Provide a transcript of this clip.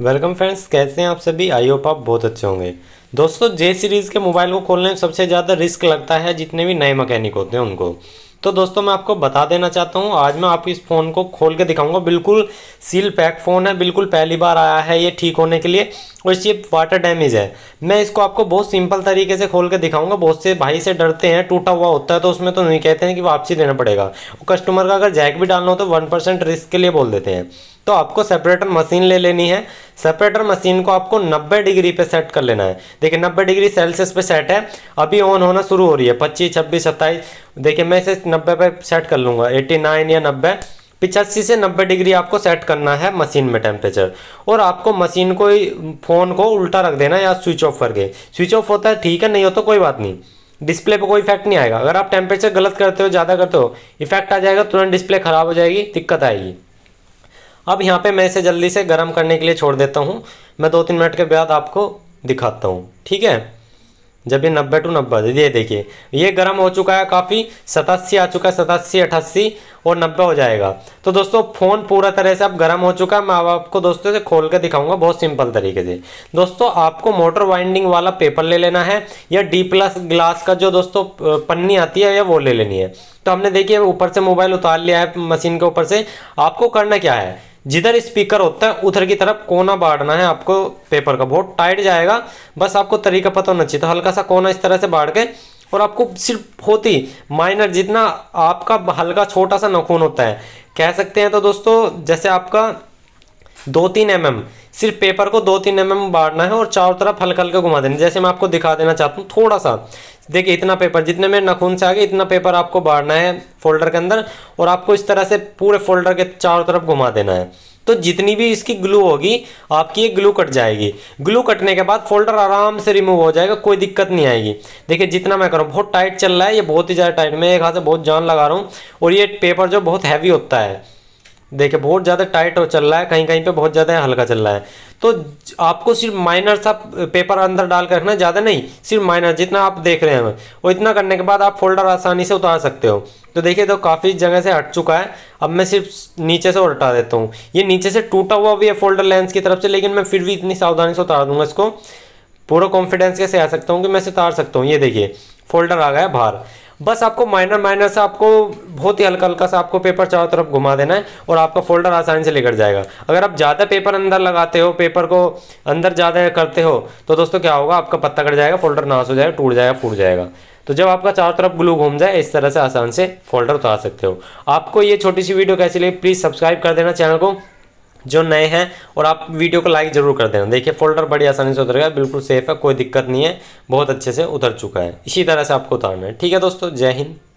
welcome friends कैसे हैं आप सभी आई होप आप बहुत अच्छे होंगे दोस्तों जे सीरीज़ के मोबाइल को खोलने में सबसे ज़्यादा रिस्क लगता है जितने भी नए मकैनिक होते हैं उनको तो दोस्तों मैं आपको बता देना चाहता हूँ आज मैं आपको इस फ़ोन को खोल के दिखाऊंगा बिल्कुल सील पैक फ़ोन है बिल्कुल पहली बार आया है ये ठीक होने के लिए और इसकी वाटर डैमेज है मैं इसको आपको बहुत सिंपल तरीके से खोल के दिखाऊंगा बहुत से भाई से डरते हैं टूटा हुआ होता है तो उसमें तो नहीं कहते हैं कि वापसी देना पड़ेगा कस्टमर का अगर जैक भी डालना हो तो वन रिस्क के लिए बोल देते हैं तो आपको सेपरेटर मशीन ले लेनी है सेपरेटर मशीन को आपको 90 डिग्री पे सेट कर लेना है देखिए 90 डिग्री सेल्सियस पे सेट है अभी ऑन होना शुरू हो रही है 25, 26, 27 देखिए मैं इसे 90 पे सेट कर लूँगा 89 या 90 पिचासी से 90 डिग्री आपको सेट करना है मशीन में टेम्परेचर और आपको मशीन को फ़ोन को उल्टा रख देना या स्विच ऑफ करके स्विच ऑफ होता है ठीक है नहीं होता तो कोई बात नहीं डिस्प्ले पे कोई इफेक्ट नहीं आएगा अगर आप टेम्परेचर गलत करते हो ज़्यादा करते हो इफेक्ट आ जाएगा तुरंत डिस्प्ले ख़राब हो जाएगी दिक्कत आएगी अब यहाँ पे मैं इसे जल्दी से गर्म करने के लिए छोड़ देता हूँ मैं दो तीन मिनट के बाद आपको दिखाता हूँ ठीक है जब ये नब्बे टू नब्बे ये देखिए ये गर्म हो चुका है काफ़ी सतासी आ चुका है सतासी अठासी और नब्बे हो जाएगा तो दोस्तों फ़ोन पूरा तरह से अब गर्म हो चुका है मैं अब आपको दोस्तों से खोल कर दिखाऊंगा बहुत सिंपल तरीके से दोस्तों आपको मोटर वाइंडिंग वाला पेपर ले लेना है या डी प्लस ग्लास का जो दोस्तों पन्नी आती है या वो ले लेनी है तो हमने देखिए ऊपर से मोबाइल उतार लिया है मशीन के ऊपर से आपको करना क्या है जिधर स्पीकर होता है उधर की तरफ कोना बाढ़ना है आपको पेपर का बहुत टाइट जाएगा बस आपको तरीका पता होना चाहिए तो हल्का सा कोना इस तरह से बाढ़ के और आपको सिर्फ बहुत ही माइनर जितना आपका हल्का छोटा सा नखून होता है कह सकते हैं तो दोस्तों जैसे आपका दो तीन एम सिर्फ पेपर को दो तीन एम एम है और चारों तरफ हल्का हल्का घुमा देना जैसे मैं आपको दिखा देना चाहता हूँ थोड़ा सा देखिए इतना पेपर जितने में नखून से आगे इतना पेपर आपको बाढ़ना है फोल्डर के अंदर और आपको इस तरह से पूरे फोल्डर के चारों तरफ घुमा देना है तो जितनी भी इसकी ग्लू होगी आपकी ये ग्लू कट जाएगी ग्लू कटने के बाद फोल्डर आराम से रिमूव हो जाएगा कोई दिक्कत नहीं आएगी देखिए जितना मैं करूँ बहुत टाइट चल रहा है ये बहुत ही ज़्यादा टाइट मैं एक हाथ से बहुत जान लगा रहा हूँ और ये पेपर जो बहुत हैवी होता है देखिए बहुत ज़्यादा टाइट चल रहा है कहीं कहीं पे बहुत ज़्यादा हल्का चल रहा है तो आपको सिर्फ माइनर सा पेपर अंदर डाल कर रखना ज़्यादा नहीं सिर्फ माइनर जितना आप देख रहे हैं और इतना करने के बाद आप फोल्डर आसानी से उतार सकते हो तो देखिए तो काफ़ी जगह से हट चुका है अब मैं सिर्फ नीचे से उलटा देता हूँ ये नीचे से टूटा हुआ भी है फोल्डर लेंस की तरफ से लेकिन मैं फिर भी इतनी सावधानी से उतार दूंगा इसको पूरा कॉन्फिडेंस कैसे आ सकता हूँ कि मैं इसे उतार सकता हूँ ये देखिए फोल्डर आ गया बाहर बस आपको माइनर माइनर से आपको बहुत ही हल्का हल्का सा आपको पेपर चारों तरफ घुमा देना है और आपका फोल्डर आसानी से लेकर जाएगा अगर आप ज़्यादा पेपर अंदर लगाते हो पेपर को अंदर ज़्यादा करते हो तो दोस्तों क्या होगा आपका पत्ता कट जाएगा फोल्डर नाश हो जाएगा टूट जाएगा फूट जाएगा तो जब आपका चारों तरफ ग्लू घूम जाए इस तरह से आसान से फोल्डर उतार सकते हो आपको ये छोटी सी वीडियो कैसी लगी प्लीज़ सब्सक्राइब कर देना चैनल को जो नए हैं और आप वीडियो को लाइक जरूर कर देना देखिए फोल्डर बड़ी आसानी से उतर गया बिल्कुल सेफ है कोई दिक्कत नहीं है बहुत अच्छे से उतर चुका है इसी तरह से आपको उतारना है ठीक है दोस्तों जय हिंद